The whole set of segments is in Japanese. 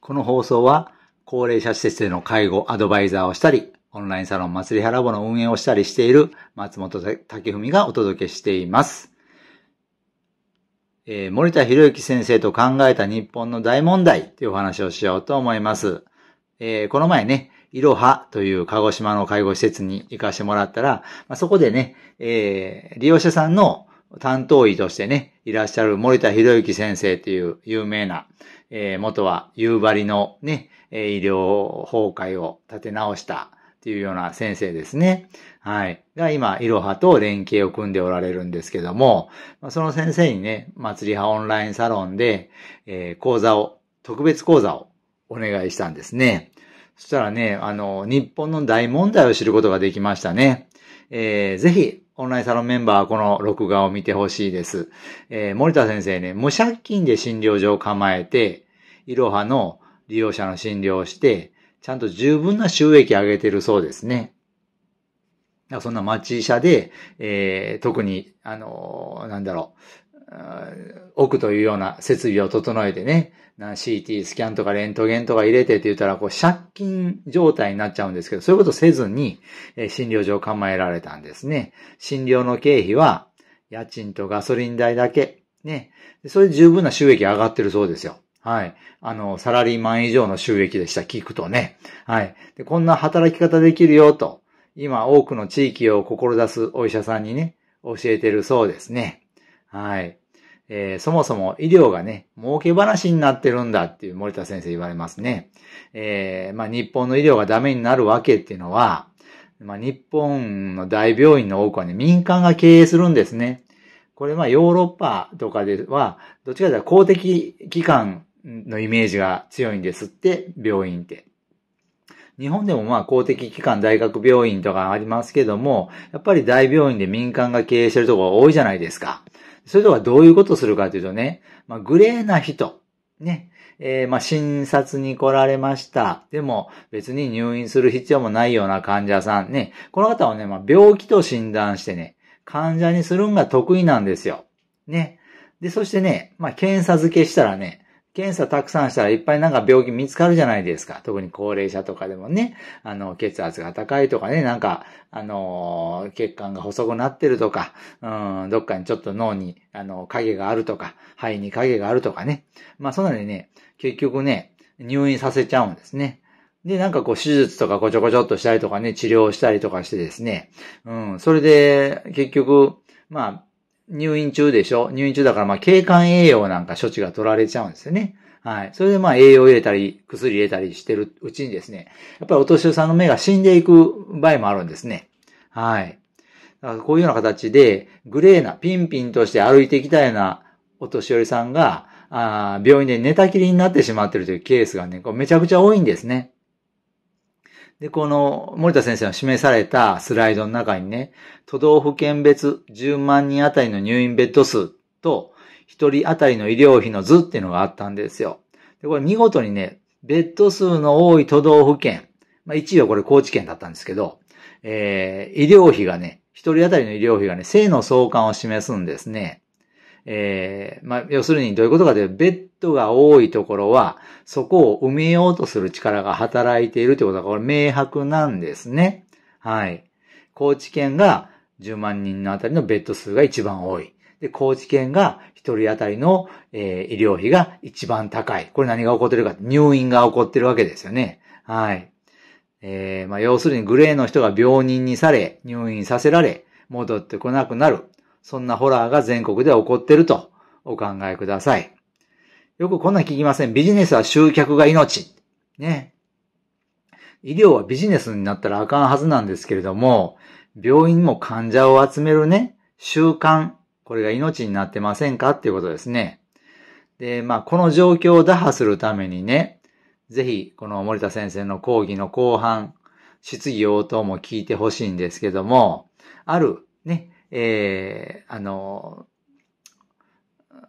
この放送は、高齢者施設での介護アドバイザーをしたり、オンラインサロン祭りハラボの運営をしたりしている松本武文がお届けしています。えー、森田博之先生と考えた日本の大問題というお話をしようと思います。えー、この前ね、いろはという鹿児島の介護施設に行かしてもらったら、まあ、そこでね、えー、利用者さんの担当医としてね、いらっしゃる森田博之先生という有名な、えー、元は夕張のね、医療崩壊を立て直したっていうような先生ですね。はい。が今、いろはと連携を組んでおられるんですけども、その先生にね、祭り派オンラインサロンで、えー、講座を、特別講座をお願いしたんですね。そしたらね、あの、日本の大問題を知ることができましたね。えー、ぜひ、オンラインサロンメンバーはこの録画を見てほしいです。えー、森田先生ね、無借金で診療所を構えて、いろはの利用者の診療をして、ちゃんと十分な収益上げてるそうですね。そんな町医者で、えー、特に、あのー、なんだろう、奥というような設備を整えてね、な CT スキャンとかレントゲンとか入れてって言ったら、こう、借金状態になっちゃうんですけど、そういうことせずに、えー、診療所を構えられたんですね。診療の経費は、家賃とガソリン代だけ、ね。それで十分な収益上がってるそうですよ。はい。あの、サラリーマン以上の収益でした。聞くとね。はい。で、こんな働き方できるよ、と。今、多くの地域を志すお医者さんにね、教えてるそうですね。はい。えー、そもそも医療がね、儲け話になってるんだっていう森田先生言われますね。えー、まあ、日本の医療がダメになるわけっていうのは、まあ、日本の大病院の多くはね、民間が経営するんですね。これまあヨーロッパとかでは、どっちかというと公的機関のイメージが強いんですって、病院って。日本でもまあ公的機関、大学病院とかありますけども、やっぱり大病院で民間が経営してるところが多いじゃないですか。それとはどういうことするかというとね、まあ、グレーな人、ね、えー、まあ、診察に来られました。でも、別に入院する必要もないような患者さんね、この方をね、まあ、病気と診断してね、患者にするんが得意なんですよ。ね。で、そしてね、まあ、検査付けしたらね、検査たくさんしたらいっぱいなんか病気見つかるじゃないですか。特に高齢者とかでもね、あの、血圧が高いとかね、なんか、あの、血管が細くなってるとか、うん、どっかにちょっと脳に、あの、影があるとか、肺に影があるとかね。まあ、そんなにね、結局ね、入院させちゃうんですね。で、なんかこう手術とかごちょごちょっとしたりとかね、治療したりとかしてですね。うん、それで、結局、まあ、入院中でしょ入院中だから、まあ、警官栄養なんか処置が取られちゃうんですよね。はい。それでまあ栄養入れたり、薬入れたりしてるうちにですね、やっぱりお年寄りさんの目が死んでいく場合もあるんですね。はい。だからこういうような形で、グレーなピンピンとして歩いてきたようなお年寄りさんが、あ病院で寝たきりになってしまってるというケースがね、こうめちゃくちゃ多いんですね。で、この森田先生の示されたスライドの中にね、都道府県別10万人あたりの入院ベッド数と、1人あたりの医療費の図っていうのがあったんですよ。で、これ見事にね、ベッド数の多い都道府県、まあ1位はこれ高知県だったんですけど、えー、医療費がね、1人あたりの医療費がね、性の相関を示すんですね。えー、まあ、要するにどういうことかというと、ベッドが多いところは、そこを埋めようとする力が働いているということが、これ明白なんですね。はい。高知県が10万人のあたりのベッド数が一番多い。で、高知県が1人当たりの、えー、医療費が一番高い。これ何が起こってるか、入院が起こってるわけですよね。はい。えー、まあ、要するにグレーの人が病人にされ、入院させられ、戻ってこなくなる。そんなホラーが全国で起こってるとお考えください。よくこんなん聞きません。ビジネスは集客が命。ね。医療はビジネスになったらあかんはずなんですけれども、病院も患者を集めるね、習慣、これが命になってませんかっていうことですね。で、まあ、この状況を打破するためにね、ぜひ、この森田先生の講義の後半、質疑応答も聞いてほしいんですけども、ある、ね、えー、あの、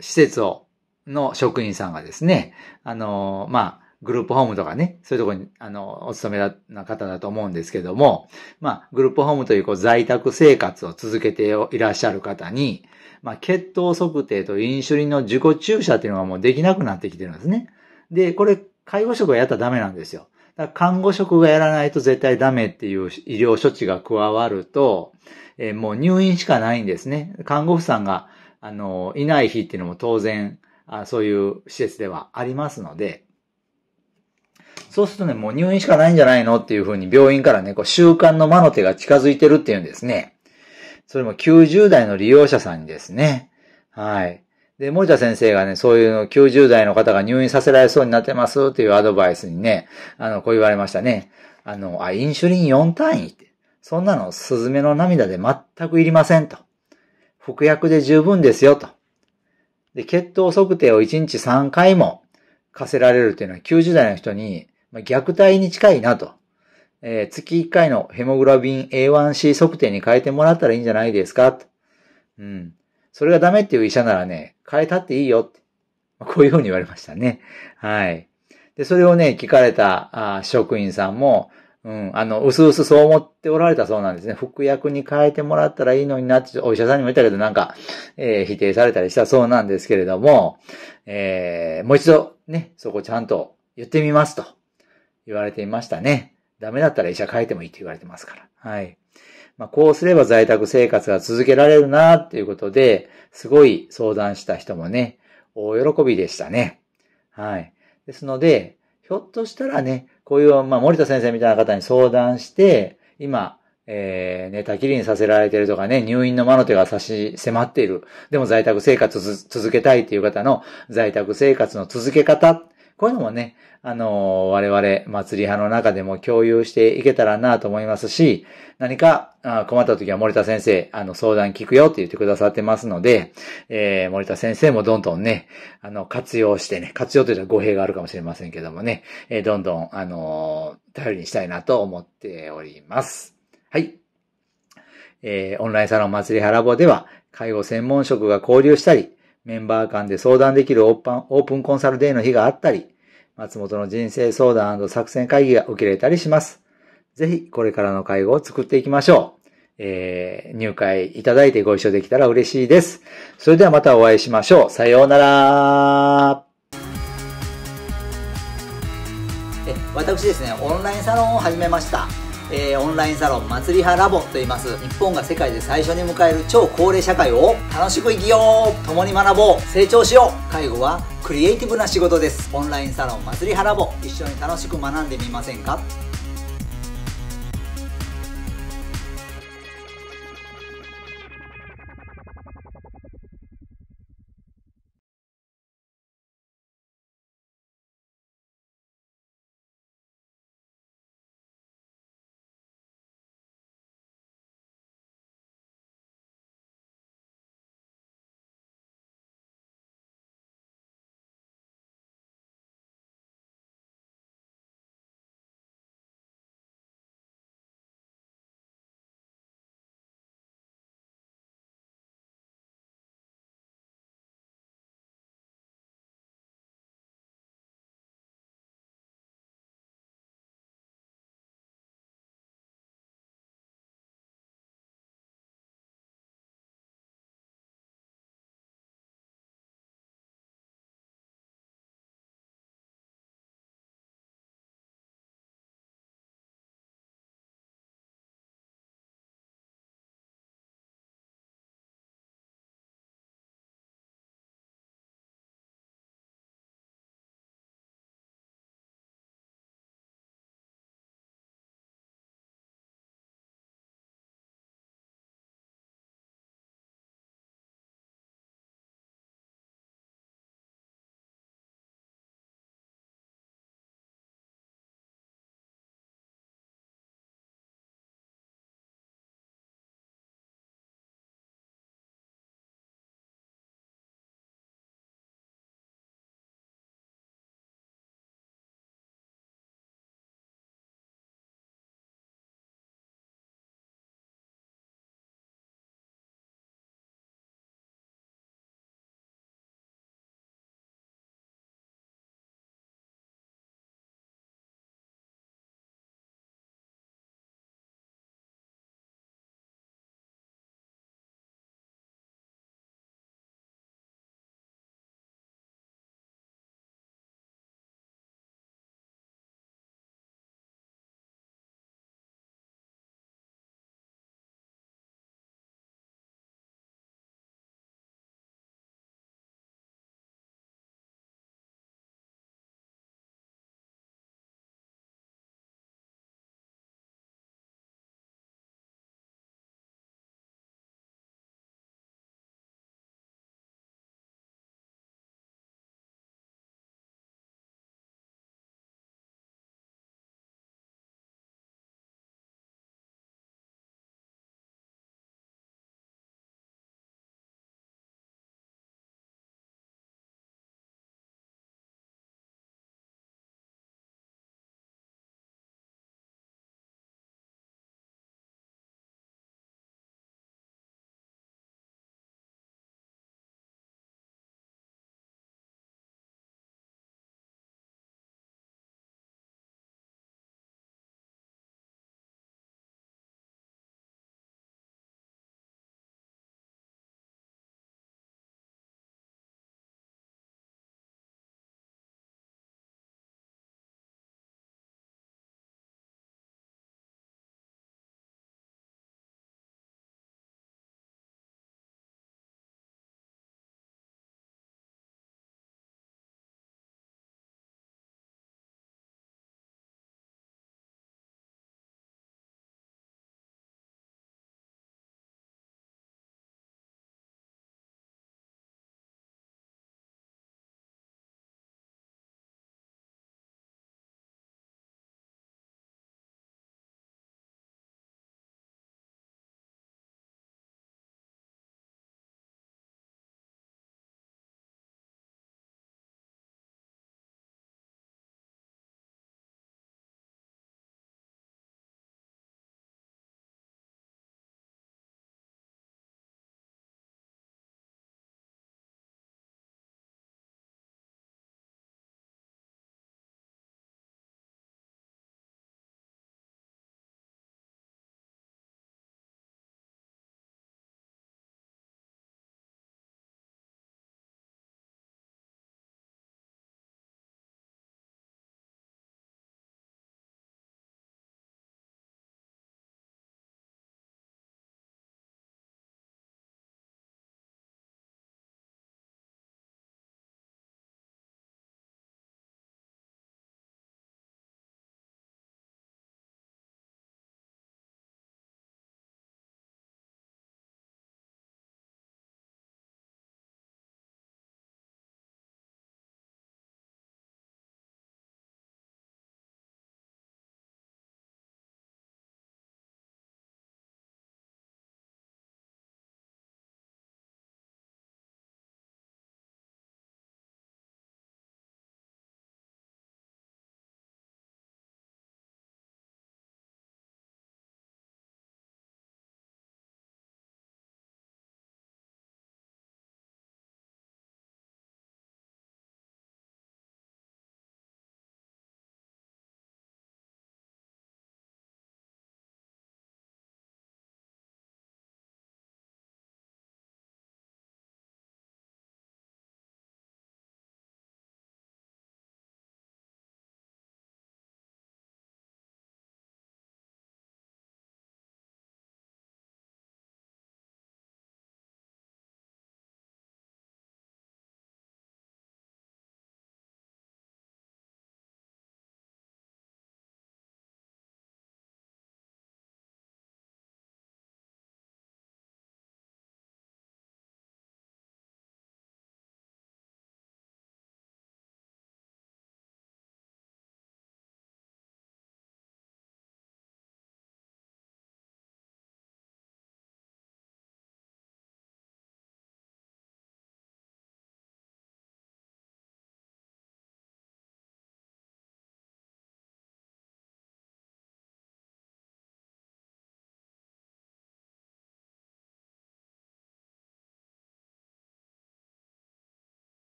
施設を、の職員さんがですね、あの、まあ、グループホームとかね、そういうとこに、あの、お勤めな方だと思うんですけども、まあ、グループホームという、こう、在宅生活を続けていらっしゃる方に、まあ、血糖測定とインシュリンの自己注射っていうのはもうできなくなってきてるんですね。で、これ、介護職がやったらダメなんですよ。看護職がやらないと絶対ダメっていう医療処置が加わると、えー、もう入院しかないんですね。看護婦さんが、あの、いない日っていうのも当然、あそういう施設ではありますので、そうするとね、もう入院しかないんじゃないのっていうふうに病院からね、こう習慣の魔の手が近づいてるっていうんですね。それも90代の利用者さんにですね。はい。で、森田先生がね、そういうの90代の方が入院させられそうになってますというアドバイスにね、あの、こう言われましたね。あの、あ、インシュリン4単位って。そんなの、スズメの涙で全くいりませんと。服薬で十分ですよと。で、血糖測定を1日3回も課せられるというのは90代の人に、まあ、虐待に近いなと。えー、月1回のヘモグロビン A1C 測定に変えてもらったらいいんじゃないですかと。うん。それがダメっていう医者ならね、変えたっていいよって。こういうふうに言われましたね。はい。で、それをね、聞かれたあ職員さんも、うん、あの、うすうすそう思っておられたそうなんですね。服薬に変えてもらったらいいのになって、お医者さんにも言ったけど、なんか、えー、否定されたりしたそうなんですけれども、えー、もう一度、ね、そこちゃんと言ってみますと言われていましたね。ダメだったら医者変えてもいいって言われてますから。はい。まあ、こうすれば在宅生活が続けられるなっていうことで、すごい相談した人もね、大喜びでしたね。はい。ですので、ひょっとしたらね、こういう、まあ、森田先生みたいな方に相談して、今、えー、寝たきりにさせられてるとかね、入院の間の手が差し迫っている。でも在宅生活続けたいっていう方の在宅生活の続け方、こういうのもね、あのー、我々祭り派の中でも共有していけたらなと思いますし、何か困った時は森田先生、あの、相談聞くよって言ってくださってますので、えー、森田先生もどんどんね、あの、活用してね、活用というのは語弊があるかもしれませんけどもね、えー、どんどん、あのー、頼りにしたいなと思っております。はい。えー、オンラインサロン祭り派ラボでは、介護専門職が交流したり、メンバー間で相談できるオープンコンサルデーの日があったり、松本の人生相談作戦会議が受けられたりします。ぜひ、これからの会合を作っていきましょう。えー、入会いただいてご一緒できたら嬉しいです。それではまたお会いしましょう。さようなら。私ですね、オンラインサロンを始めました。えー、オンラインサロン祭り派ラボと言います日本が世界で最初に迎える超高齢社会を楽しく生きよう共に学ぼう成長しよう介護はクリエイティブな仕事ですオンラインサロン祭り派ラボ一緒に楽しく学んでみませんか